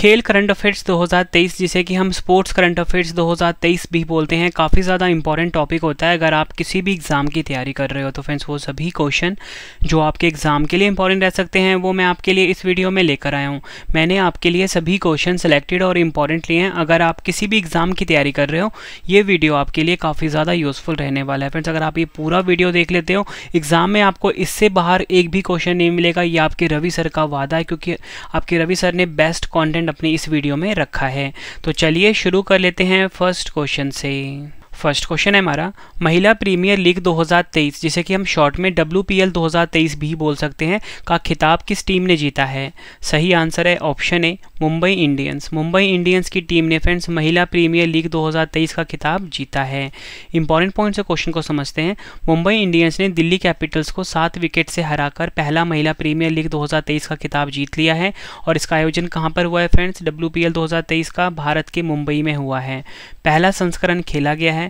खेल current affairs 2023 जिसे कि हम स्पोर्ट्स करंट अफेयर्स 2023 भी बोलते हैं काफ़ी ज़्यादा इंपॉर्टेंट टॉपिक होता है अगर आप किसी भी एग्ज़ाम की तैयारी कर रहे हो तो फ्रेंड्स वो सभी क्वेश्चन जो आपके एग्ज़ाम के लिए इंपॉर्टेंट रह सकते हैं वो मैं आपके लिए इस वीडियो में लेकर आया हूँ मैंने आपके लिए सभी क्वेश्चन सेलेक्टेड और इंपॉर्टेंट लिए हैं अगर आप किसी भी एग्ज़ाम की तैयारी कर रहे हो ये वीडियो आपके लिए काफ़ी ज़्यादा यूज़फुल रहने वाला है फ्रेंड्स अगर आप ये पूरा वीडियो देख लेते हो एग्ज़ाम में आपको इससे बाहर एक भी क्वेश्चन नहीं मिलेगा ये आपके रवि सर का वादा है क्योंकि आपके रवि सर ने बेस्ट कॉन्टेंट अपनी इस वीडियो में रखा है तो चलिए शुरू कर लेते हैं फर्स्ट क्वेश्चन से फर्स्ट क्वेश्चन है हमारा महिला प्रीमियर लीग 2023 जिसे कि हम शॉर्ट में डब्ल्यू 2023 भी बोल सकते हैं का खिताब किस टीम ने जीता है सही आंसर है option A Mumbai Indians Mumbai Indians की टीम ने फ्रेंड्स महिला प्रीमियर लीग 2023 का खिताब जीता है इंपॉर्टेंट पॉइंट से क्वेश्चन को समझते हैं मुंबई इंडियंस ने दिल्ली कैपिटल्स को सात विकेट से हरा पहला महिला प्रीमियर लीग दो का खिताब जीत लिया है और इसका आयोजन कहाँ पर हुआ है फ्रेंड्स डब्ल्यू पी का भारत के मुंबई में हुआ है पहला संस्करण खेला गया है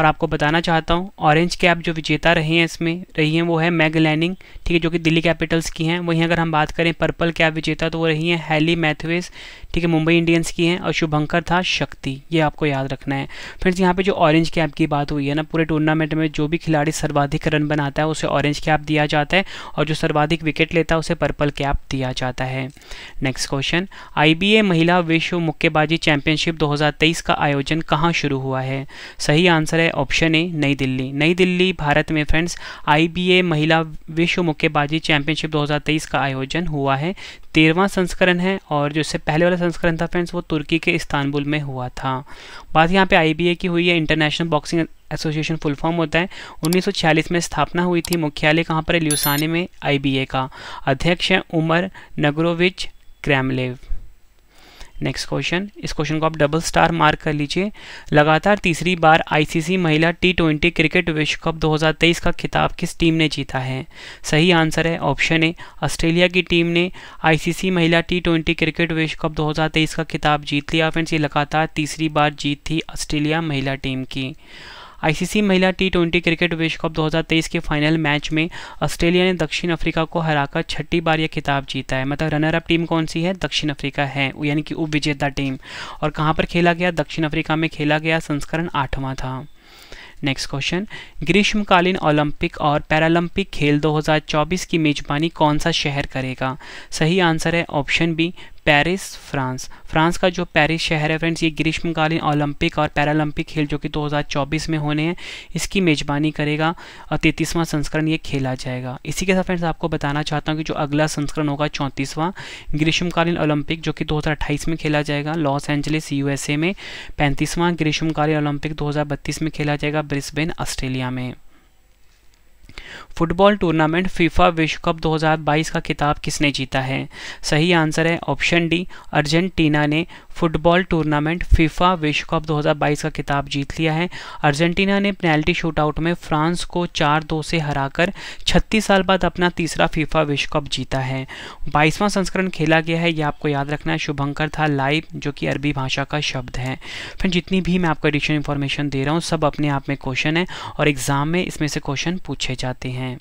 और आपको बताना चाहता हूँ ऑरेंज कैप जो विजेता रहे हैं इसमें रही हैं वो है मैग लैनिंग ठीक है जो कि दिल्ली कैपिटल्स की हैं वहीं अगर हम बात करें पर्पल कैप विजेता तो वो रही हैं हैली मैथवेस ठीक है मुंबई इंडियंस की हैं और शुभंकर था शक्ति ये आपको याद रखना है फ्रेंड्स यहाँ पर जो ऑरेंज कैप की बात हुई है ना पूरे टूर्नामेंट में जो भी खिलाड़ी सर्वाधिक रन बनाता है उसे ऑरेंज कैप दिया जाता है और जो सर्वाधिक विकेट लेता है उसे पर्पल कैप दिया जाता है नेक्स्ट क्वेश्चन आई महिला विश्व मुक्केबाजी चैंपियनशिप दो का आयोजन कहाँ शुरू हुआ है सही आंसर है है ऑप्शन ए नई दिल्ली नई दिल्ली भारत में फ्रेंड्स आईबीए महिला विश्व मुक्केबाजी चैंपियनशिप 2023 का आयोजन हुआ है तेरहवां संस्करण है और जो इससे पहले वाला संस्करण था फ्रेंड्स वो तुर्की के इस्तानबुल में हुआ था बात यहाँ पे आईबीए की हुई है international boxing association full form होता है 1946 में स्थापना हुई थी मुख्यालय कहाँ पर है ल्यूसाने में आई का अध्यक्ष है उमर नगरोविच क्रैमलेव नेक्स्ट क्वेश्चन इस क्वेश्चन को आप डबल स्टार मार्क कर लीजिए लगातार तीसरी बार आईसीसी महिला टी ट्वेंटी क्रिकेट विश्व कप 2023 का खिताब किस टीम ने जीता है सही आंसर है ऑप्शन ए ऑस्ट्रेलिया की टीम ने आईसीसी महिला टी ट्वेंटी क्रिकेट विश्व कप 2023 का खिताब जीत लिया फ्रेंड्स ये लगातार तीसरी बार जीत थी ऑस्ट्रेलिया महिला टीम की आईसीसी महिला टी ट्वेंटी क्रिकेट विश्व कप 2023 के फाइनल मैच में ऑस्ट्रेलिया ने दक्षिण अफ्रीका को हराकर छठी बार यह खिताब जीता है मतलब रनर अप टीम कौन सी है दक्षिण अफ्रीका है यानी कि उप विजेता टीम और कहाँ पर खेला गया दक्षिण अफ्रीका में खेला गया संस्करण आठवां था नेक्स्ट क्वेश्चन ग्रीष्मकालीन ओलंपिक और पैरालंपिक खेल 2024 की मेजबानी कौन सा शहर करेगा सही आंसर है option B Paris France France का जो पेरिस शहर है फ्रेंड्स ये ग्रीष्मकालीन ओलंपिक और पैरालंपिक खेल जो कि 2024 में होने हैं इसकी मेज़बानी करेगा और तैंतीसवां संस्करण ये खेला जाएगा इसी के साथ फ्रेंड्स आपको बताना चाहता हूँ कि जो अगला संस्करण होगा चौंतीसवां ग्रीष्मकालीन ओलंपिक जो कि 2028 में खेला जाएगा लॉस एंजलिस यूएसए में पैंतीसवां ग्रीष्मकालीन ओलंपिक दो में खेला जाएगा ब्रिस्बेन ऑस्ट्रेलिया में फुटबॉल टूर्नामेंट फीफा विश्व कप 2022 का खिताब किसने जीता है सही आंसर है ऑप्शन डी अर्जेंटीना ने फुटबॉल टूर्नामेंट फीफा विश्व कप 2022 का खिताब जीत लिया है अर्जेंटीना ने पेनल्टी शूटआउट में फ्रांस को चार दो से हराकर 36 साल बाद अपना तीसरा फीफा विश्व कप जीता है बाईसवां संस्करण खेला गया है यह आपको याद रखना है शुभंकर था लाइव जो कि अरबी भाषा का शब्द है फिर जितनी भी मैं आपको एडिशनल इन्फॉर्मेशन दे रहा हूँ सब अपने आप में क्वेश्चन है और एग्ज़ाम में इसमें से क्वेश्चन पूछे जाते हैं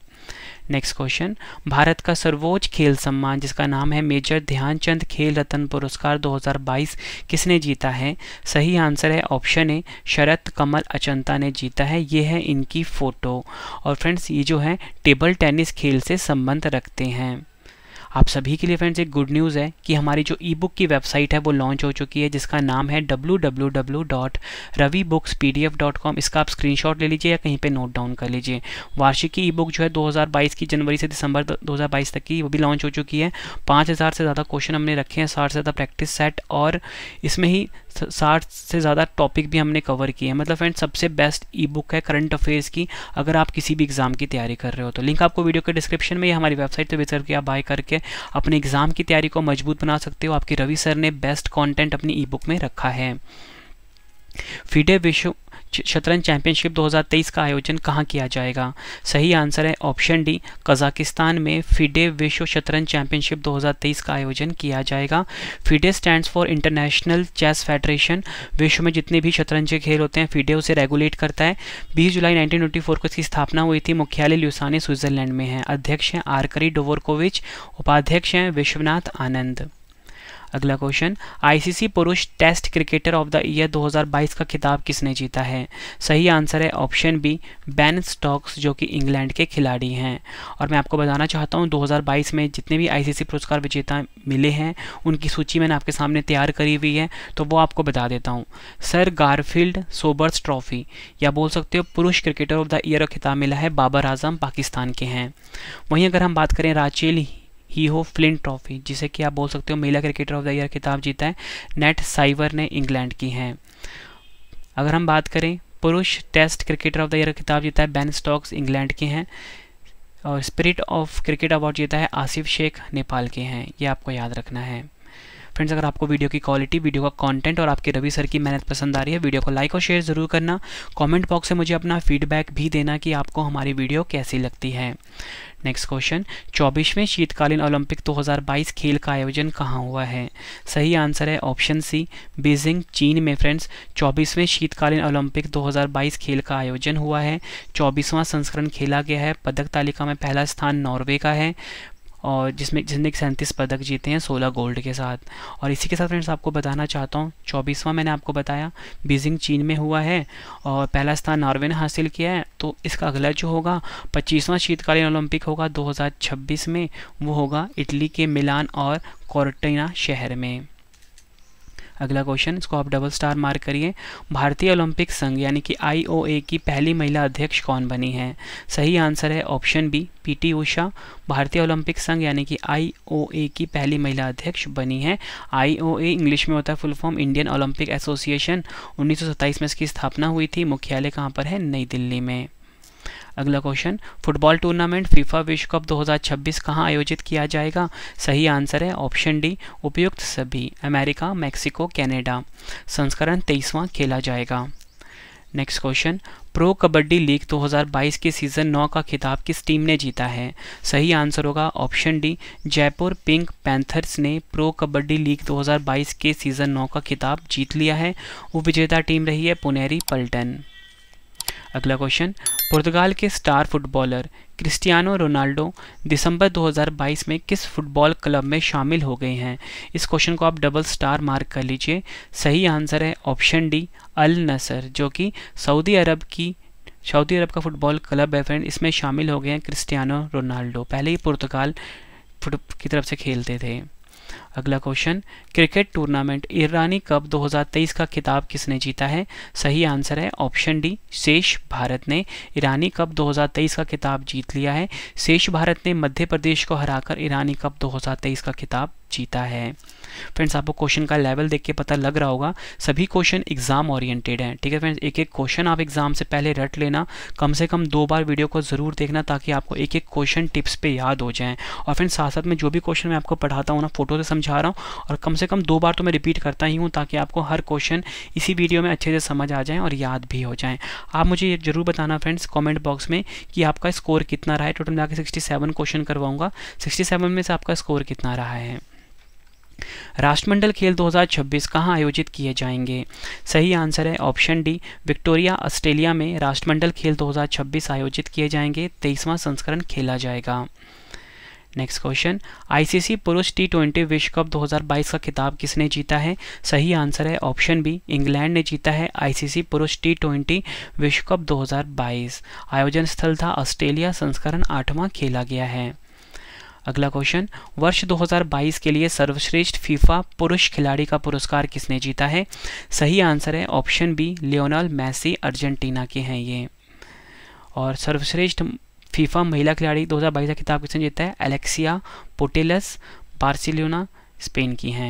नेक्स्ट क्वेश्चन भारत का सर्वोच्च खेल सम्मान जिसका नाम है मेजर ध्यानचंद खेल रत्न पुरस्कार 2022 किसने जीता है सही आंसर है ऑप्शन ए शरत कमल अचंता ने जीता है ये है इनकी फ़ोटो और फ्रेंड्स ये जो है टेबल टेनिस खेल से संबंध रखते हैं आप सभी के लिए फ्रेंड्स एक गुड न्यूज़ है कि हमारी जो ई बुक की वेबसाइट है वो लॉन्च हो चुकी है जिसका नाम है W W W dot Ravi books P D F dot com इसका आप स्क्रीनशॉट ले लीजिए या कहीं पे नोट डाउन कर लीजिए वार्षिक की ई बुक जो है 2022 की जनवरी से दिसंबर 2022 तक की वो भी लॉन्च हो चुकी है हज़ार से ज़्यादा क्वेश्चन हमने रखे हैं साठ से ज़्यादा प्रैक्टिस सेट और इसमें ही साठ से ज़्यादा टॉपिक भी हमने कवर किए हैं मतलब फ्रेंड्स सबसे बेस्ट ई बुक है करंट अफेयर्स की अगर आप किसी भी एग्ज़ाम की तैयारी कर रहे हो तो लिंक आपको वीडियो के डिस्क्रिप्शन में या हमारी वेबसाइट पर विजिट करके आप बाय करके है अपने एग्ज़ाम की तैयारी को मजबूत बना सकते हो आपके रवि सर ने बेस्ट कॉन्टेंट अपनी ई बुक में रखा है फीडे विश्व शतरंज चैंपियनशिप 2023 का आयोजन कहाँ किया जाएगा सही आंसर है ऑप्शन डी कजाकिस्तान में फिडे विश्व शतरंज चैंपियनशिप 2023 का आयोजन किया जाएगा FIDE stand for international chess federation विश्व में जितने भी शतरंज के खेल होते हैं फिडे उसे रेगुलेट करता है बीस जुलाई नाइनटीन को इसकी स्थापना हुई थी मुख्यालय ल्यूसानी स्विट्जरलैंड में है अध्यक्ष हैं आर्करी डोवोरकोविच उपाध्यक्ष हैं विश्वनाथ आनंद अगला क्वेश्चन आईसीसी पुरुष test cricketer of the year 2022 का खिताब किसने जीता है सही आंसर है ऑप्शन बी बैन स्टॉक्स जो कि इंग्लैंड के खिलाड़ी हैं और मैं आपको बताना चाहता हूँ 2022 में जितने भी आईसीसी पुरस्कार विजेता मिले हैं उनकी सूची मैंने आपके सामने तैयार करी हुई है तो वो आपको बता देता हूँ सर गारफील्ड सोबर्स ट्रॉफी या बोल सकते हो पुरुष क्रिकेटर ऑफ द ईयर का खिताब मिला है बाबर आजम पाकिस्तान के हैं वहीं अगर हम बात करें राचेल ही हो फ्लिन ट्रॉफी जिसे कि आप बोल सकते हो महिला क्रिकेटर ऑफ द ईयर खिताब जीता है नेट साइवर ने इंग्लैंड की हैं अगर हम बात करें पुरुष test cricketer of the year खिताब जीता है बैन स्टॉक्स इंग्लैंड के हैं और स्पिरिट ऑफ क्रिकेट अवार्ड जीता है आसिफ शेख नेपाल के हैं ये आपको याद रखना है फ्रेंड्स अगर आपको वीडियो की क्वालिटी वीडियो का कंटेंट और आपके रवि सर की मेहनत पसंद आ रही है वीडियो को लाइक और शेयर ज़रूर करना कमेंट बॉक्स से मुझे अपना फीडबैक भी देना कि आपको हमारी वीडियो कैसी लगती है नेक्स्ट क्वेश्चन चौबीसवें शीतकालीन ओलंपिक 2022 खेल का आयोजन कहाँ हुआ है सही आंसर है ऑप्शन सी बीजिंग चीन में फ्रेंड्स चौबीसवें शीतकालीन ओलंपिक 2022 खेल का आयोजन हुआ है चौबीसवां संस्करण खेला गया है पदक तालिका में पहला स्थान नॉर्वे का है और जिसमें जिसने सैंतीस पदक जीते हैं सोलह गोल्ड के साथ और इसी के साथ फ्रेंड्स आपको बताना चाहता हूँ चौबीसवां मैंने आपको बताया बीजिंग चीन में हुआ है और पहला स्थान नॉर्वे ने हासिल किया है तो इसका अगला जो होगा पच्चीसवां शीतकालीन ओलंपिक होगा दो में वो होगा इटली के मिलान और कॉर्टिना शहर में अगला क्वेश्चन इसको आप डबल स्टार मार्क करिए भारतीय ओलंपिक संघ यानी कि आईओए की पहली महिला अध्यक्ष कौन बनी है सही आंसर है ऑप्शन बी पीटी उषा भारतीय ओलंपिक संघ यानी कि आईओए की पहली महिला अध्यक्ष बनी है आईओए इंग्लिश में होता है full form Indian Olympic association उन्नीस में इसकी स्थापना हुई थी मुख्यालय कहाँ पर है नई दिल्ली में अगला क्वेश्चन फुटबॉल टूर्नामेंट फीफा विश्व कप 2026 कहां आयोजित किया जाएगा सही आंसर है ऑप्शन डी उपयुक्त सभी अमेरिका मैक्सिको कनाडा संस्करण तेईसवां खेला जाएगा next question pro kabaddi league 2022 के सीजन 9 का खिताब किस टीम ने जीता है सही आंसर होगा option D Jaipur pink panthers ने प्रो कबड्डी लीग 2022 के सीजन 9 का खिताब जीत लिया है उपविजेता टीम रही है पुनेरी पल्टन अगला क्वेश्चन पुर्तगाल के स्टार फुटबॉलर क्रिस्टियानो रोनाल्डो दिसंबर 2022 में किस फुटबॉल क्लब में शामिल हो गए हैं इस क्वेश्चन को आप डबल स्टार मार्क कर लीजिए सही आंसर है ऑप्शन डी अल नसर जो कि सऊदी अरब की सऊदी अरब का फुटबॉल क्लब है फ्रेंड इसमें शामिल हो गए हैं क्रिस्टियानो रोनाल्डो पहले ही पुर्तगाल की तरफ से खेलते थे अगला question cricket tournament Irani cup 2023 का खिताब किसने जीता है सही आंसर है ऑप्शन डी शेष भारत ने ईरानी कप 2023 का खिताब जीत लिया है शेष भारत ने मध्य प्रदेश को हराकर ईरानी कप 2023 का खिताब जीता है फ्रेंड्स आपको क्वेश्चन का लेवल देख के पता लग रहा होगा सभी क्वेश्चन एग्जाम ओरिएंटेड हैं ठीक है फ्रेंड्स एक एक क्वेश्चन आप एग्जाम से पहले रट लेना कम से कम दो बार वीडियो को जरूर देखना ताकि आपको एक एक क्वेश्चन टिप्स पे याद हो जाएं और फ्रेंड्स साथ साथ में जो भी क्वेश्चन मैं आपको पढ़ाता हूँ ना फोटो से समझा समझा रहा हूँ और कम से कम दो बार तो मैं रिपीट करता ही हूँ ताकि आपको हर क्वेश्चन इसी वीडियो में अच्छे से समझ आ जाए और याद भी हो जाए आप मुझे ये जरूर बताना फ्रेंड्स कॉमेंट बॉक्स में कि आपका स्कोर कितना रहा है टोटल मिला के सिक्सटी क्वेश्चन करवाऊँगा सिक्सटी में से आपका स्कोर कितना रहा है राष्ट्रमंडल खेल 2026 कहां आयोजित किए जाएंगे सही आंसर है ऑप्शन डी विक्टोरिया ऑस्ट्रेलिया में राष्ट्रमंडल खेल 2026 आयोजित किए जाएंगे तेईसवां संस्करण खेला जाएगा नेक्स्ट क्वेश्चन आईसीसी पुरुष टी ट्वेंटी विश्व कप 2022 का खिताब किसने जीता है सही आंसर है ऑप्शन बी इंग्लैंड ने जीता है आईसीसी पुरुष टी ट्वेंटी विश्व कप 2022 आयोजन स्थल था ऑस्ट्रेलिया संस्करण आठवां खेला गया है अगला क्वेश्चन वर्ष 2022 के लिए सर्वश्रेष्ठ फीफा पुरुष खिलाड़ी का पुरस्कार किसने जीता है सही आंसर है option B Lionel Messi Argentina के हैं ये और सर्वश्रेष्ठ फीफा महिला खिलाड़ी 2022 का खिताब किसने जीता है एलेक्सिया पोटेलस बार्सिलोना स्पेन की हैं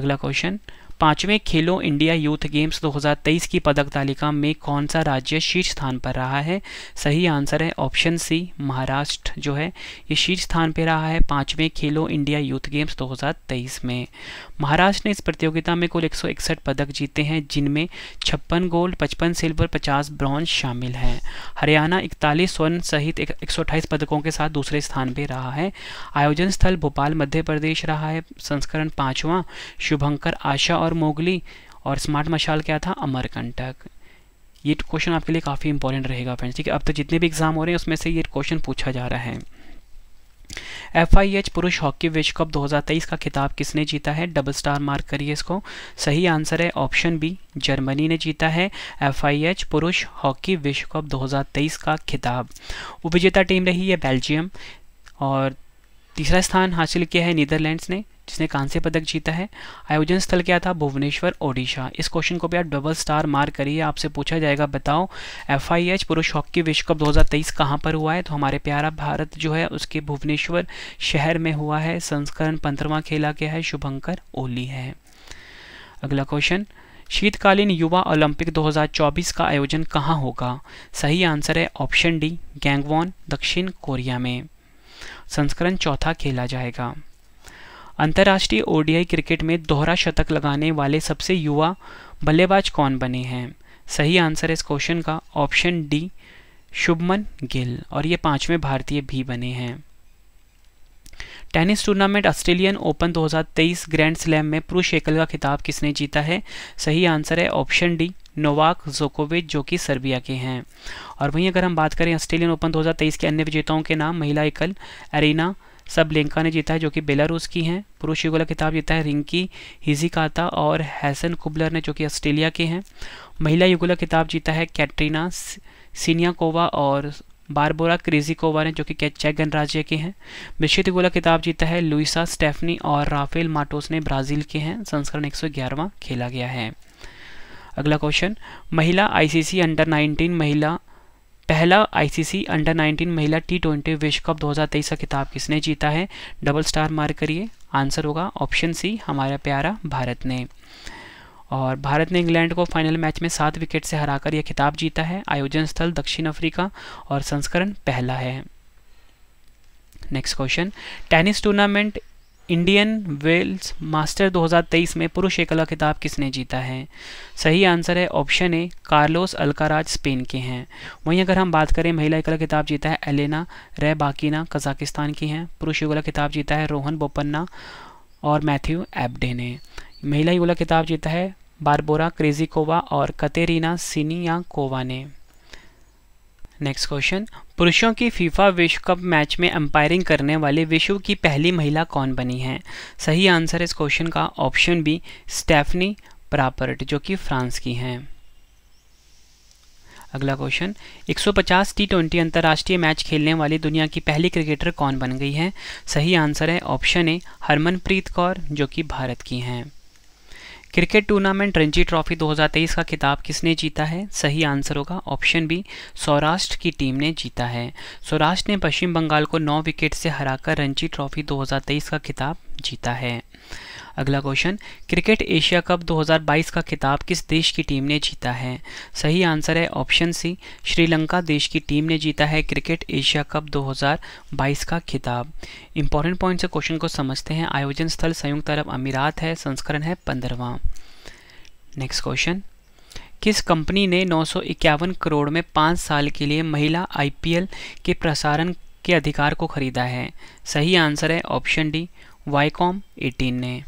अगला क्वेश्चन पांचवें खेलो इंडिया यूथ गेम्स 2023 की पदक तालिका में कौन सा राज्य शीर्ष स्थान पर रहा है सही आंसर है ऑप्शन सी महाराष्ट्र जो है ये शीर्ष स्थान पर रहा है पांचवें खेलो इंडिया यूथ गेम्स 2023 में महाराष्ट्र ने इस प्रतियोगिता में कुल 161 पदक जीते हैं जिनमें छप्पन गोल्ड पचपन सिल्वर पचास ब्रॉन्ज शामिल हैं हरियाणा इकतालीस स्वर्ण सहित एक, पदकों के साथ दूसरे स्थान पर रहा है आयोजन स्थल भोपाल मध्य प्रदेश रहा है संस्करण पाँचवा शुभंकर आशा और और मोगली और स्मार्ट मशाल क्या था अमरकंटक ये क्वेश्चन आपके लिए काफ़ी इंपॉर्टेंट रहेगा फ्रेंड्स ठीक है अब तक तो जितने भी एग्जाम हो रहे हैं उसमें से ये क्वेश्चन पूछा जा रहा है एफ आई एच पुरुष हॉकी विश्व कप 2023 का खिताब किसने जीता है डबल स्टार मार्क करिए इसको सही आंसर है ऑप्शन बी जर्मनी ने जीता है एफ आई एच पुरुष हॉकी विश्व कप 2023 का खिताब उपविजेता टीम रही है बेल्जियम और तीसरा स्थान हासिल किया है नीदरलैंड्स ने जिसने कांस्य पदक जीता है आयोजन स्थल क्या था भुवनेश्वर ओडिशा इस क्वेश्चन को भी आप डबल स्टार मार करिए आपसे पूछा जाएगा बताओ एफ पुरुष हॉकी विश्व कप दो कहां पर हुआ है तो हमारे प्यारा भारत जो है उसके भुवनेश्वर शहर में हुआ है संस्करण पंद्रवा खेला गया है शुभंकर ओली है अगला क्वेश्चन शीतकालीन युवा ओलंपिक 2024 का आयोजन कहाँ होगा सही आंसर है ऑप्शन डी गैंगवॉन दक्षिण कोरिया में संस्करण चौथा खेला जाएगा अंतर्राष्ट्रीय ओडीआई क्रिकेट में दोहरा शतक लगाने वाले सबसे युवा बल्लेबाज कौन बने हैं सही आंसर इस क्वेश्चन का ऑप्शन डी शुभमन गिल और ये पांचवें भारतीय भी बने हैं tennis tournament Australian open 2023 grand slam में पुरुष एकल का खिताब किसने जीता है सही आंसर है ऑप्शन डी नोवाक जोकोविच जो कि सर्बिया के हैं और वहीं अगर हम बात करें ऑस्ट्रेलियन ओपन 2023 के अन्य विजेताओं के नाम महिला एकल एरिना सब लेंका ने जीता है जो कि बेलारूस की हैं पुरुष युगल खिताब जीता है रिंकी हिजिकाता और हैसन कुबलर ने जो कि ऑस्ट्रेलिया के हैं महिला युगल खिताब जीता है कैटरीना सीनियाकोवा और बारबोरा क्रेजिकोवा ने जो कि चेक गणराज्य के हैं मिश्रित गोला किताब जीता है लुइसा स्टेफनी और राफेल माटोस ने ब्राज़ील के हैं संस्करण 111वां खेला गया है अगला क्वेश्चन महिला आईसीसी अंडर 19 महिला पहला आईसीसी अंडर 19 महिला टी ट्वेंटी विश्व कप 2023 का खिताब किसने जीता है डबल स्टार मार करिए आंसर होगा ऑप्शन सी हमारा प्यारा भारत ने और भारत ने इंग्लैंड को फाइनल मैच में सात विकेट से हराकर यह खिताब जीता है आयोजन स्थल दक्षिण अफ्रीका और संस्करण पहला है next question tennis tournament Indian Wells master 2023 में पुरुष एकला खिताब किसने जीता है सही आंसर है option A Carlos Alcaraz Spain के हैं वहीं अगर हम बात करें महिला एकला खिताब जीता है एलेना रे बाकीना कजाकिस्तान की हैं पुरुष युगला खिताब जीता है रोहन बोपन्ना और मैथ्यू एबडे ने महिला युगला खिताब जीता है बारबोरा क्रेजिकोवा और कतेरिना सिनिया कोवा ने नेक्स्ट क्वेश्चन पुरुषों की फीफा विश्व कप मैच में अंपायरिंग करने वाली विश्व की पहली महिला कौन बनी है सही आंसर इस क्वेश्चन का ऑप्शन बी स्टेफनी प्रापर्ट जो कि फ्रांस की हैं अगला क्वेश्चन 150 टी ट्वेंटी अंतर्राष्ट्रीय मैच खेलने वाली दुनिया की पहली क्रिकेटर कौन बन गई है सही आंसर है ऑप्शन ए हरमनप्रीत कौर जो कि भारत की हैं क्रिकेट टूर्नामेंट रणजी ट्रॉफी 2023 का खिताब किसने जीता है सही आंसर होगा ऑप्शन बी सौराष्ट्र की टीम ने जीता है सौराष्ट्र ने पश्चिम बंगाल को नौ विकेट से हराकर रणजी ट्रॉफी 2023 का खिताब जीता है अगला क्वेश्चन क्रिकेट एशिया कप 2022 का खिताब किस देश की टीम ने जीता है सही आंसर है ऑप्शन सी श्रीलंका देश की टीम ने जीता है क्रिकेट एशिया कप 2022 का खिताब इंपॉर्टेंट पॉइंट से क्वेश्चन को समझते हैं आयोजन स्थल संयुक्त अरब अमीरात है संस्करण है पंद्रवा नेक्स्ट क्वेश्चन किस कंपनी ने नौ करोड़ में पाँच साल के लिए महिला आई के प्रसारण के अधिकार को खरीदा है सही आंसर है ऑप्शन डी वाईकॉम 18 ने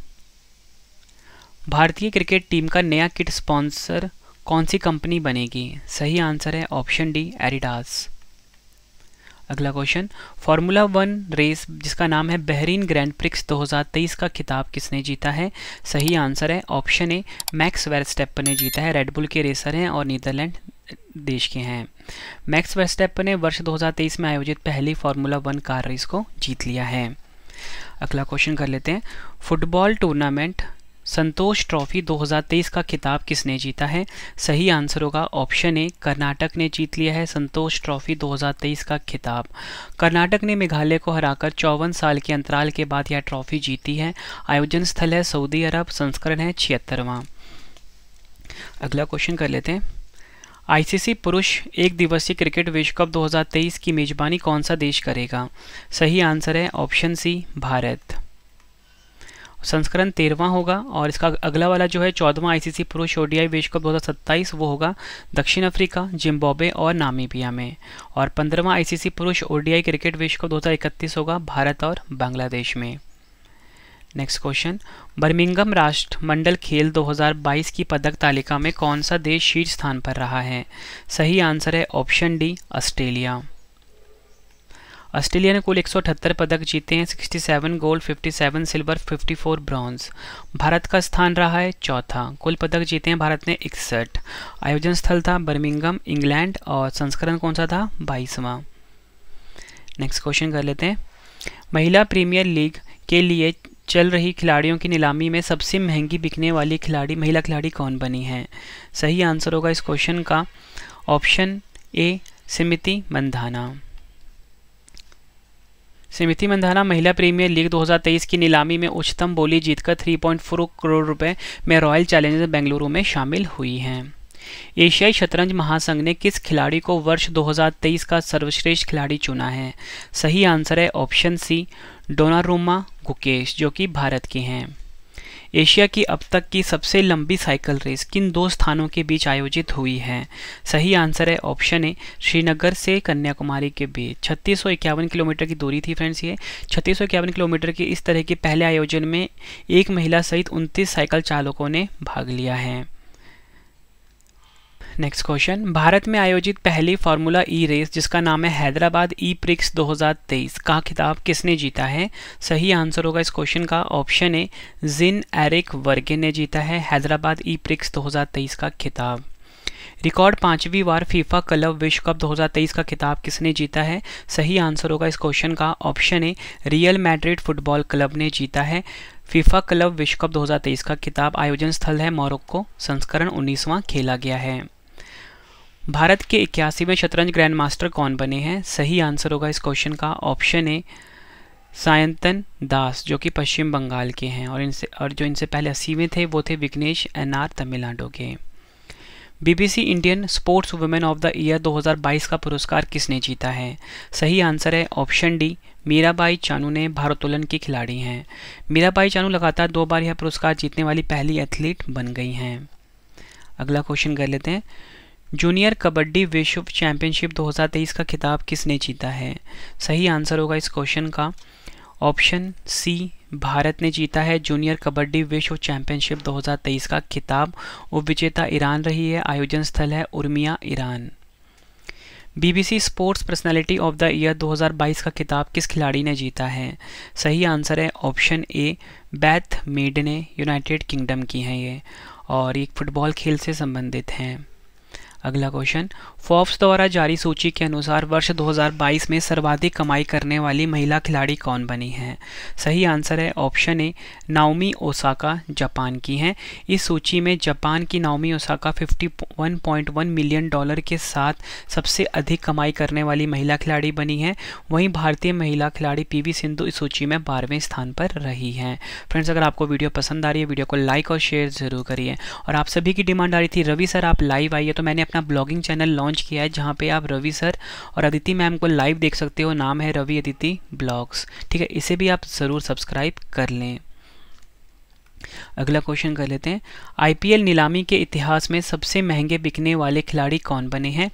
भारतीय क्रिकेट टीम का नया किट स्पॉन्सर कौन सी कंपनी बनेगी सही आंसर है ऑप्शन डी एडिडास अगला क्वेश्चन फार्मूला वन रेस जिसका नाम है बहरीन ग्रैंड प्रिक्स 2023 का खिताब किसने जीता है सही आंसर है ऑप्शन ए मैक्स वेरस्टेपन ने जीता है रेडबुल के रेसर हैं और नीदरलैंड देश के हैं मैक्स वेरस्टेपन ने वर्ष 2023 में आयोजित पहली फार्मूला वन कार रेस को जीत लिया है अगला क्वेश्चन कर लेते हैं फुटबॉल टूर्नामेंट संतोष ट्रॉफी 2023 का खिताब किसने जीता है सही आंसर होगा ऑप्शन ए कर्नाटक ने जीत लिया है संतोष ट्रॉफी 2023 का खिताब कर्नाटक ने मेघालय को हराकर चौवन साल के अंतराल के बाद यह ट्रॉफी जीती है आयोजन स्थल है सऊदी अरब संस्करण है छिहत्तरवा अगला क्वेश्चन कर लेते हैं आईसीसी पुरुष एक दिवसीय क्रिकेट विश्व कप 2023 की मेजबानी कौन सा देश करेगा सही आंसर है ऑप्शन सी भारत संस्करण तेरहवा होगा और इसका अगला वाला जो है चौदहवा आईसीसी पुरुष ओडीआई विश्व कप दो वो होगा दक्षिण अफ्रीका जिम्बाब्वे और नामीबिया में और पंद्रहवा आईसीसी पुरुष ओडीआई क्रिकेट विश्व कप दो होगा भारत और बांग्लादेश में नेक्स्ट क्वेश्चन बर्मिंगम राष्ट्रमंडल खेल 2022 की पदक तालिका में कौन सा देश शीर्ष स्थान पर रहा है सही आंसर है ऑप्शन डी ऑस्ट्रेलिया ऑस्ट्रेलिया ने कुल एक पदक जीते हैं 67 गोल्ड 57 सिल्वर 54 ब्रॉन्ज भारत का स्थान रहा है चौथा कुल पदक जीते हैं भारत ने इकसठ आयोजन स्थल था बर्मिंगम इंग्लैंड और संस्करण कौन सा था बाईसवां नेक्स्ट क्वेश्चन कर लेते हैं महिला प्रीमियर लीग के लिए चल रही खिलाड़ियों की नीलामी में सबसे महंगी बिकने वाली खिलाड़ी महिला खिलाड़ी कौन बनी है सही आंसर होगा इस क्वेश्चन का ऑप्शन ए समिति मंधाना समिति मंधाना महिला प्रीमियर लीग 2023 की नीलामी में उच्चतम बोली जीतकर 3.4 करोड़ रुपए में रॉयल चैलेंजर्स बेंगलुरु में शामिल हुई हैं एशियाई शतरंज महासंघ ने किस खिलाड़ी को वर्ष 2023 का सर्वश्रेष्ठ खिलाड़ी चुना है सही आंसर है ऑप्शन सी डोनारूमा गुकेश जो कि भारत के हैं एशिया की अब तक की सबसे लंबी साइकिल रेस किन दो स्थानों के बीच आयोजित हुई है सही आंसर है ऑप्शन ए श्रीनगर से कन्याकुमारी के बीच छत्तीस किलोमीटर की दूरी थी फ्रेंड्स ये छत्तीस किलोमीटर के इस तरह के पहले आयोजन में एक महिला सहित उनतीस साइकिल चालकों ने भाग लिया है नेक्स्ट क्वेश्चन भारत में आयोजित पहली फार्मूला ई रेस जिसका नाम है हैदराबाद ई प्रिक्स 2023 का खिताब किसने जीता है सही आंसर होगा इस क्वेश्चन का ऑप्शन ए जिन एरिक वर्गे ने जीता है हैदराबाद ई प्रिक्स 2023 का खिताब रिकॉर्ड पांचवी बार फीफा क्लब विश्व कप 2023 का खिताब किसने जीता है सही आंसर होगा इस क्वेश्चन का option A Real Madrid football club ने जीता है फीफा क्लब विश्व कप 2023 का खिताब आयोजन स्थल है मोरक्को संस्करण 19वां खेला गया है भारत के इक्यासीवें शतरंज ग्रैंड मास्टर कौन बने हैं सही आंसर होगा इस क्वेश्चन का ऑप्शन ए सायंतन दास जो कि पश्चिम बंगाल के हैं और इनसे और जो इनसे पहले अस्सीवें थे वो थे विग्नेश एन आर तमिलनाडु के BBC Indian sports women of the year 2022 का पुरस्कार किसने जीता है सही आंसर है ऑप्शन डी मीराबाई चानू ने भारोत्तोलन की खिलाड़ी हैं मीराबाई चानू लगातार दो बार यह पुरस्कार जीतने वाली पहली एथलीट बन गई हैं अगला क्वेश्चन कर लेते हैं जूनियर कबड्डी विश्व चैंपियनशिप 2023 का खिताब किसने जीता है सही आंसर होगा इस क्वेश्चन का ऑप्शन सी भारत ने जीता है जूनियर कबड्डी विश्व चैंपियनशिप 2023 का खिताब उपविजेता ईरान रही है आयोजन स्थल है Urmia Iran BBC sports personality of the year 2022 का खिताब किस खिलाड़ी ने जीता है सही आंसर है ऑप्शन ए बैथ मेड ने यूनाइटेड किंगडम की हैं ये और एक फुटबॉल खेल से संबंधित हैं अगला क्वेश्चन फोर्ब्स द्वारा जारी सूची के अनुसार वर्ष 2022 में सर्वाधिक कमाई करने वाली महिला खिलाड़ी कौन बनी है सही आंसर है option A Naomi Osaka Japan की हैं इस सूची में जापान की नाओमी ओसाका 51.1 मिलियन डॉलर के साथ सबसे अधिक कमाई करने वाली महिला खिलाड़ी बनी है वहीं भारतीय महिला खिलाड़ी पी सिंधु इस सूची में बारहवें स्थान पर रही हैं फ्रेंड्स अगर आपको वीडियो पसंद आ रही है वीडियो को लाइक और शेयर ज़रूर करिए और आप सभी की डिमांड आ रही थी रवि सर आप लाइव आइए तो मैंने अपना ब्लॉगिंग चैनल लॉन्च किया है जहाँ पे आप रवि सर और अदिति मैम को लाइव देख सकते हो नाम है रवि अदिति ब्लॉग्स ठीक है इसे भी आप ज़रूर सब्सक्राइब कर लें अगला क्वेश्चन कर लेते हैं आईपीएल नीलामी के इतिहास में सबसे महंगे बिकने वाले खिलाड़ी कौन बने हैं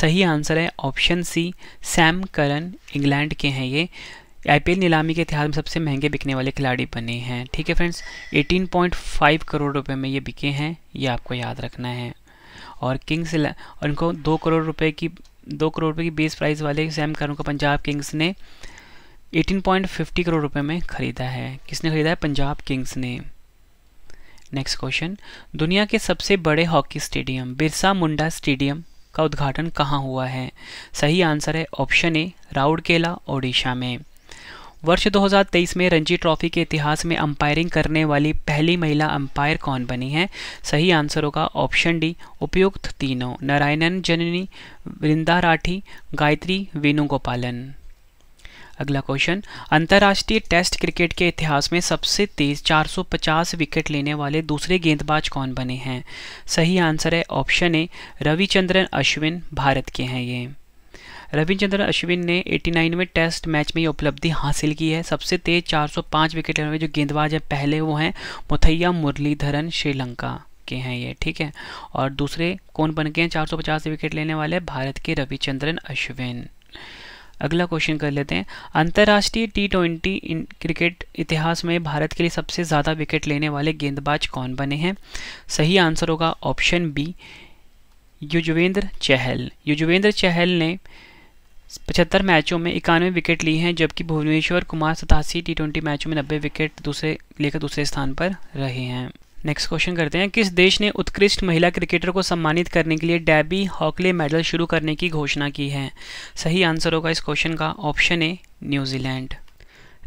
सही आंसर है option C Sam Curran England के हैं ये आईपीएल नीलामी के इतिहास में सबसे महंगे बिकने वाले खिलाड़ी बने हैं ठीक है फ्रेंड्स 18.5 करोड़ रुपए में ये बिके हैं ये आपको याद रखना है और किंग्स और इनको दो करोड़ रुपए की दो करोड़ रुपए की बेस प्राइस वाले सैम करन को पंजाब किंग्स ने 18.50 करोड़ रुपए में ख़रीदा है किसने ख़रीदा है पंजाब किंग्स ने नेक्स्ट क्वेश्चन दुनिया के सबसे बड़े hockey stadium Birsa Munda stadium का उद्घाटन कहाँ हुआ है सही आंसर है ऑप्शन ए राउरकेला ओडिशा में वर्ष 2023 में रणजी ट्रॉफी के इतिहास में अंपायरिंग करने वाली पहली महिला अंपायर कौन बनी है सही आंसर होगा ऑप्शन डी उपयुक्त तीनों नारायणन जननी वृंदा राठी गायत्री वेणुगोपालन अगला क्वेश्चन अंतर्राष्ट्रीय टेस्ट क्रिकेट के इतिहास में सबसे तेज 450 विकेट लेने वाले दूसरे गेंदबाज कौन बने हैं सही आंसर है ऑप्शन ए रविचंद्रन अश्विन भारत के हैं ये रविचंद्र अश्विन ने 89 में टेस्ट मैच में ये उपलब्धि हासिल की है सबसे तेज 405 विकेट लेने जो गेंदबाज हैं पहले वो हैं मुथैया मुरलीधरन श्रीलंका के हैं ये ठीक है और दूसरे कौन बन गए हैं चार विकेट लेने वाले भारत के रविचंद्रन अश्विन अगला क्वेश्चन कर लेते हैं अंतर्राष्ट्रीय टी ट्वेंटी क्रिकेट इतिहास में भारत के लिए सबसे ज़्यादा विकेट लेने वाले गेंदबाज कौन बने हैं सही आंसर होगा ऑप्शन बी युजवेंद्र चहल युजवेंद्र चहल ने पचहत्तर मैचों में इक्यानवे विकेट ली हैं जबकि भुवनेश्वर कुमार सतासी टी ट्वेंटी मैचों में नब्बे विकेट दूसरे लेकर दूसरे स्थान पर रहे हैं नेक्स्ट क्वेश्चन करते हैं किस देश ने उत्कृष्ट महिला क्रिकेटर को सम्मानित करने के लिए डैबी हॉकले मेडल शुरू करने की घोषणा की है सही आंसर होगा इस क्वेश्चन का option A New Zealand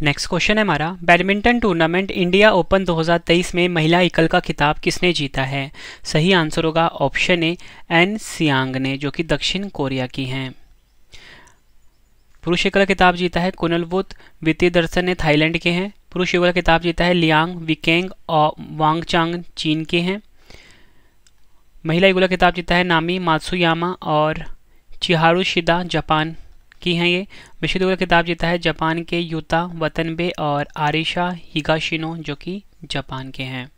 next question है हमारा बैडमिंटन टूर्नामेंट इंडिया ओपन 2023 में महिला एकल का खिताब किसने जीता है सही आंसर होगा ऑप्शन ए एन सियांग ने जो कि दक्षिण कोरिया की हैं पुरुष एक खिताब जीता है कुनलवुत वित्तीय दर्शन ने थाईलैंड के हैं पुरुष युगल खिताब जीता है लियांग विकेंग और वांगचांग चीन के हैं महिला युगल खिताब जीता है नामी मात्सुयामा और चिहारू शिदा जापान की हैं ये विश्व युगल खिताब जीता है जापान के युता वतनबे और आरिशा हिगाशिनो जो कि जापान के हैं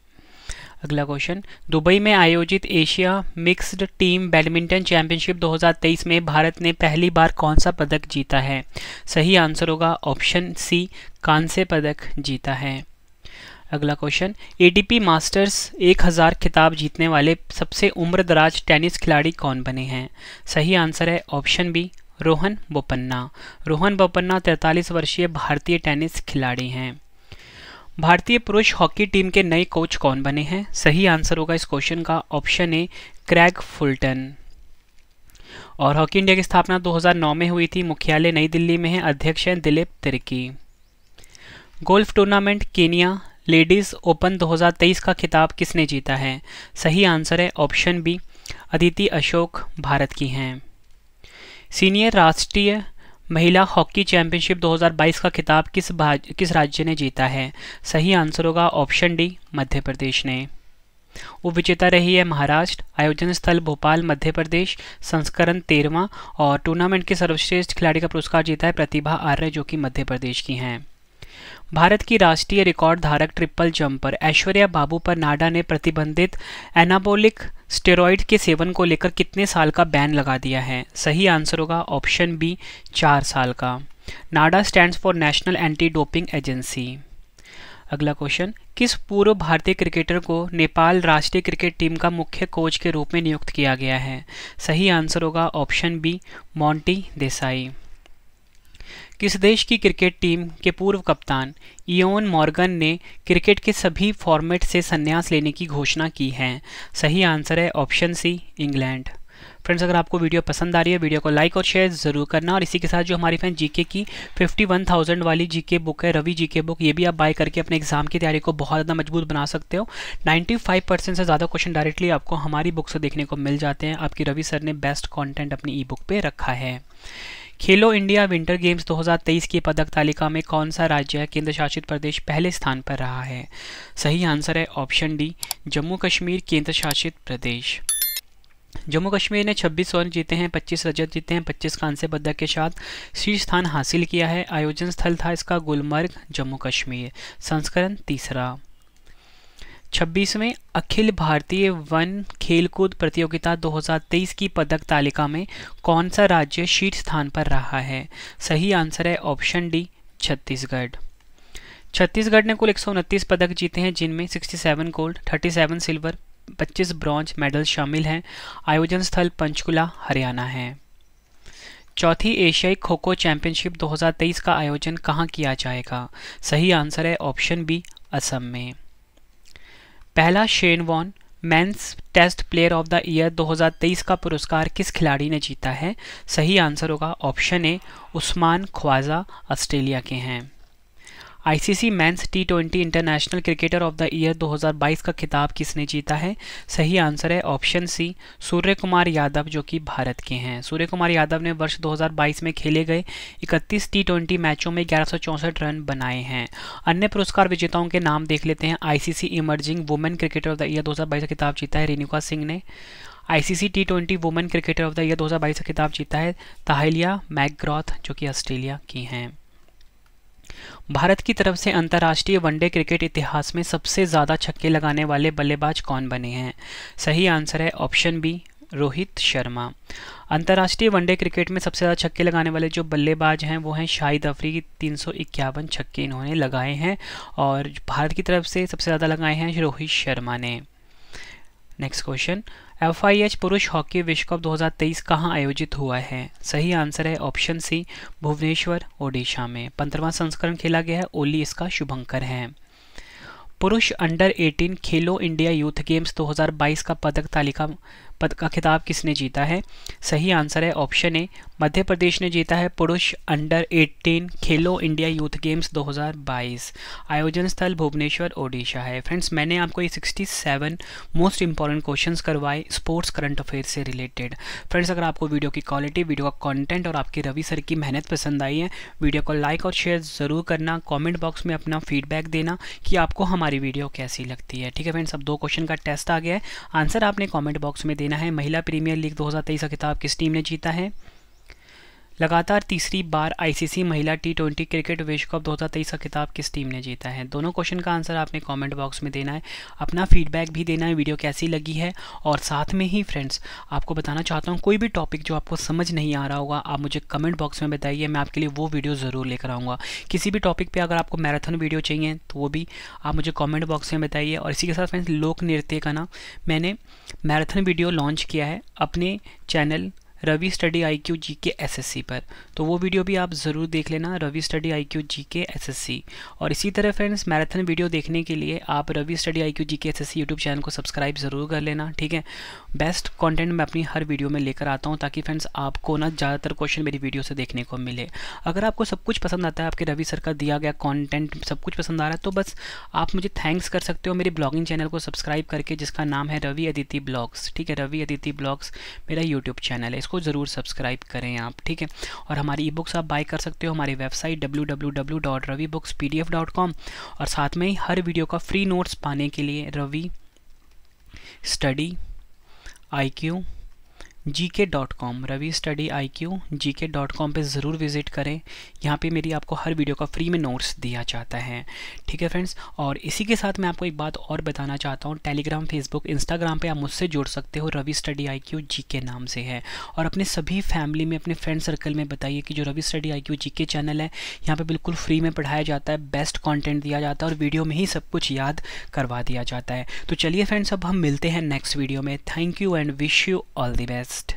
अगला क्वेश्चन दुबई में आयोजित Asia mixed team badminton championship 2023 में भारत ने पहली बार कौन सा पदक जीता है सही आंसर होगा ऑप्शन सी कांस्य पदक जीता है अगला क्वेश्चन एटीपी मास्टर्स 1000 खिताब जीतने वाले सबसे उम्रदराज टेनिस खिलाड़ी कौन बने हैं सही आंसर है ऑप्शन बी रोहन बोपन्ना रोहन बोपन्ना 43 वर्षीय भारतीय टेनिस खिलाड़ी हैं भारतीय पुरुष हॉकी टीम के नए कोच कौन बने हैं सही आंसर होगा इस क्वेश्चन का ऑप्शन ए क्रैग फुलटन और हॉकी इंडिया की स्थापना 2009 में हुई थी मुख्यालय नई दिल्ली में है अध्यक्ष हैं Dilip Tirkey golf tournament Kenya ladies open 2023 का खिताब किसने जीता है सही आंसर है ऑप्शन बी अदिति अशोक भारत की हैं सीनियर राष्ट्रीय महिला हॉकी चैंपियनशिप 2022 का खिताब किस किस राज्य ने जीता है सही आंसर होगा ऑप्शन डी मध्य प्रदेश ने वो विजेता रही है महाराष्ट्र आयोजन स्थल भोपाल मध्य प्रदेश संस्करण तेरहवा और टूर्नामेंट के सर्वश्रेष्ठ खिलाड़ी का पुरस्कार जीता है प्रतिभा आर्य जो कि मध्य प्रदेश की हैं भारत की राष्ट्रीय रिकॉर्ड धारक ट्रिपल जंपर ऐश्वर्या बाबू पर नाडा ने प्रतिबंधित एनाबोलिक स्टेरॉइड के सेवन को लेकर कितने साल का बैन लगा दिया है सही आंसर होगा ऑप्शन बी चार साल का NADA stands for national anti doping agency अगला क्वेश्चन किस पूर्व भारतीय क्रिकेटर को नेपाल राष्ट्रीय क्रिकेट टीम का मुख्य कोच के रूप में नियुक्त किया गया है सही आंसर होगा ऑप्शन बी मॉन्टी देसाई किस देश की क्रिकेट टीम के पूर्व कप्तान इयोन मॉर्गन ने क्रिकेट के सभी फॉर्मेट से संन्यास लेने की घोषणा की है सही आंसर है ऑप्शन सी इंग्लैंड फ्रेंड्स अगर आपको वीडियो पसंद आ रही है वीडियो को लाइक और शेयर जरूर करना और इसी के साथ जो हमारी फ्रेंड जीके की 51,000 वाली जीके बुक है रवि जीके बुक ये भी आप बाय करके अपने एग्जाम की तैयारी को बहुत ज़्यादा मजबूत बना सकते हो 95 परसेंट से ज़्यादा क्वेश्चन डायरेक्टली आपको हमारी बुक से देखने को मिल जाते हैं आपकी रवि सर ने बेस्ट कॉन्टेंट अपनी ई बुक पर रखा है खेलो इंडिया विंटर गेम्स 2023 की पदक तालिका में कौन सा राज्य केंद्र शासित प्रदेश पहले स्थान पर रहा है सही आंसर है ऑप्शन डी जम्मू कश्मीर केंद्र शासित प्रदेश जम्मू कश्मीर ने 26 स्वर्ण जीते हैं 25 रजत जीते हैं 25 कांस्य पदक के साथ शीर्ष स्थान हासिल किया है आयोजन स्थल था इसका गुलमर्ग जम्मू कश्मीर संस्करण तीसरा छब्बीसवें अखिल भारतीय वन खेलकूद प्रतियोगिता 2023 की पदक तालिका में कौन सा राज्य शीर्ष स्थान पर रहा है सही आंसर है ऑप्शन डी छत्तीसगढ़ छत्तीसगढ़ ने कुल एक पदक जीते हैं जिनमें 67 गोल्ड 37 सिल्वर 25 ब्रॉन्ज मेडल शामिल हैं आयोजन स्थल पंचकुला हरियाणा है चौथी एशियाई खो खो चैंपियनशिप 2023 का आयोजन कहाँ किया जाएगा सही आंसर है ऑप्शन बी असम में पहला Shane Warne men's test player of the year 2023 का पुरस्कार किस खिलाड़ी ने जीता है सही आंसर होगा option A Usman Khawaja Australia के हैं ICC men's T twenty international cricketer of the year 2022 का खिताब किसने जीता है सही आंसर है option C Suryakumar Yadav जो कि भारत के हैं सूर्य कुमार यादव ने वर्ष 2022 में खेले गए 31 टी ट्वेंटी मैचों में ग्यारह रन बनाए हैं अन्य पुरस्कार विजेताओं के नाम देख लेते हैं ICC emerging women cricketer of the year 2022 का खिताब जीता है रेणुका सिंह ने ICC T twenty women cricketer of the year 2022 का खिताब जीता है ताहलिया मैकग्रॉथ जो कि ऑस्ट्रेलिया की हैं भारत की तरफ से अंतर्राष्ट्रीय वनडे क्रिकेट इतिहास में सबसे ज़्यादा छक्के लगाने वाले बल्लेबाज कौन बने हैं सही आंसर है ऑप्शन बी रोहित शर्मा अंतर्राष्ट्रीय वनडे क्रिकेट में सबसे ज़्यादा छक्के लगाने वाले जो बल्लेबाज हैं वो हैं शाहिद अफरी तीन सौ इक्यावन छक्के इन्होंने लगाए हैं और भारत की तरफ से सबसे ज़्यादा लगाए हैं रोहित शर्मा ने नेक्स्ट क्वेश्चन एफआईएच पुरुष हॉकी विश्व कप 2023 कहाँ आयोजित हुआ है सही आंसर है ऑप्शन सी भुवनेश्वर ओडिशा में पंद्रवा संस्करण खेला गया है ओली इसका शुभंकर है पुरुष अंडर 18 खेलो इंडिया यूथ गेम्स 2022 का पदक तालिका पद का खिताब किसने जीता है सही आंसर है ऑप्शन ए मध्य प्रदेश ने जीता है पुरुष अंडर 18 खेलो इंडिया यूथ गेम्स 2022 आयोजन स्थल भुवनेश्वर ओडिशा है फ्रेंड्स मैंने आपको ये 67 मोस्ट इंपॉर्टेंट क्वेश्चंस करवाए स्पोर्ट्स करंट अफेयर से रिलेटेड फ्रेंड्स अगर आपको वीडियो की क्वालिटी वीडियो का कंटेंट और आपकी रवि सर की मेहनत पसंद आई है वीडियो को लाइक और शेयर ज़रूर करना कॉमेंट बॉक्स में अपना फीडबैक देना कि आपको हमारी वीडियो कैसी लगती है ठीक है फ्रेंड्स अब दो क्वेश्चन का टेस्ट आ गया है आंसर आपने कॉमेंट बॉक्स में दे देना है महिला प्रीमियर लीग 2023 का खिताब किस टीम ने जीता है लगातार तीसरी बार आईसीसी महिला टी ट्वेंटी क्रिकेट विश्व कप तेईस का खिताब किस टीम ने जीता है दोनों क्वेश्चन का आंसर आपने कमेंट बॉक्स में देना है अपना फीडबैक भी देना है वीडियो कैसी लगी है और साथ में ही फ्रेंड्स आपको बताना चाहता हूँ कोई भी टॉपिक जो आपको समझ नहीं आ रहा होगा आप मुझे कमेंट बॉक्स में बताइए मैं आपके लिए वो वीडियो ज़रूर लेकर आऊँगा किसी भी टॉपिक पर अगर आपको मैराथन वीडियो चाहिए तो वो भी आप मुझे कॉमेंट बॉक्स में बताइए और इसी के साथ फ्रेंड्स लोक नृत्य का ना मैंने मैराथन वीडियो लॉन्च किया है अपने channel Ravi study I Q G K S S सी पर तो वो वीडियो भी आप ज़रूर देख लेना Ravi study I Q G K S S सी और इसी तरह फ्रेंड्स मैराथन वीडियो देखने के लिए आप Ravi study I Q G K S S C YouTube channel को सब्सक्राइब ज़रूर कर लेना ठीक है बेस्ट कंटेंट मैं अपनी हर वीडियो में लेकर आता हूँ ताकि फ्रेंड्स आपको ना ज़्यादातर क्वेश्चन मेरी वीडियो से देखने को मिले अगर आपको सब कुछ पसंद आता है आपके रवि सर का दिया गया कॉन्टेंट सब कुछ पसंद आ रहा है तो बस आप मुझे थैंक्स कर सकते हो मेरे ब्लॉगिंग चैनल को सब्सक्राइब करके जिसका नाम है रवि अदिति ब्लॉग्स ठीक है रवि अदिति ब्लॉग्स मेरा यूट्यूब चैनल है इसको ज़रूर सब्सक्राइब करें आप ठीक है और हमारी ई बुक्स आप बाय कर सकते हो हमारी वेबसाइट डब्ल्यू और साथ में ही हर वीडियो का फ्री नोट्स पाने के लिए Ravi study I Q G K dot com Ravi study I Q G K dot com पर ज़रूर विज़िट करें यहाँ पे मेरी आपको हर वीडियो का फ्री में नोट्स दिया जाता है ठीक है फ्रेंड्स और इसी के साथ मैं आपको एक बात और बताना चाहता हूँ टेलीग्राम फेसबुक इंस्टाग्राम पे आप मुझसे जुड़ सकते हो Ravi study I Q G K नाम से है और अपने सभी फैमिली में अपने फ्रेंड सर्कल में बताइए कि जो Ravi study I Q G K channel है यहाँ पर बिल्कुल फ्री में पढ़ाया जाता है बेस्ट कॉन्टेंट दिया जाता है और वीडियो में ही सब कुछ याद करवा दिया जाता है तो चलिए फ्रेंड्स अब हम मिलते हैं नेक्स्ट वीडियो में thank you and wish you all the best next.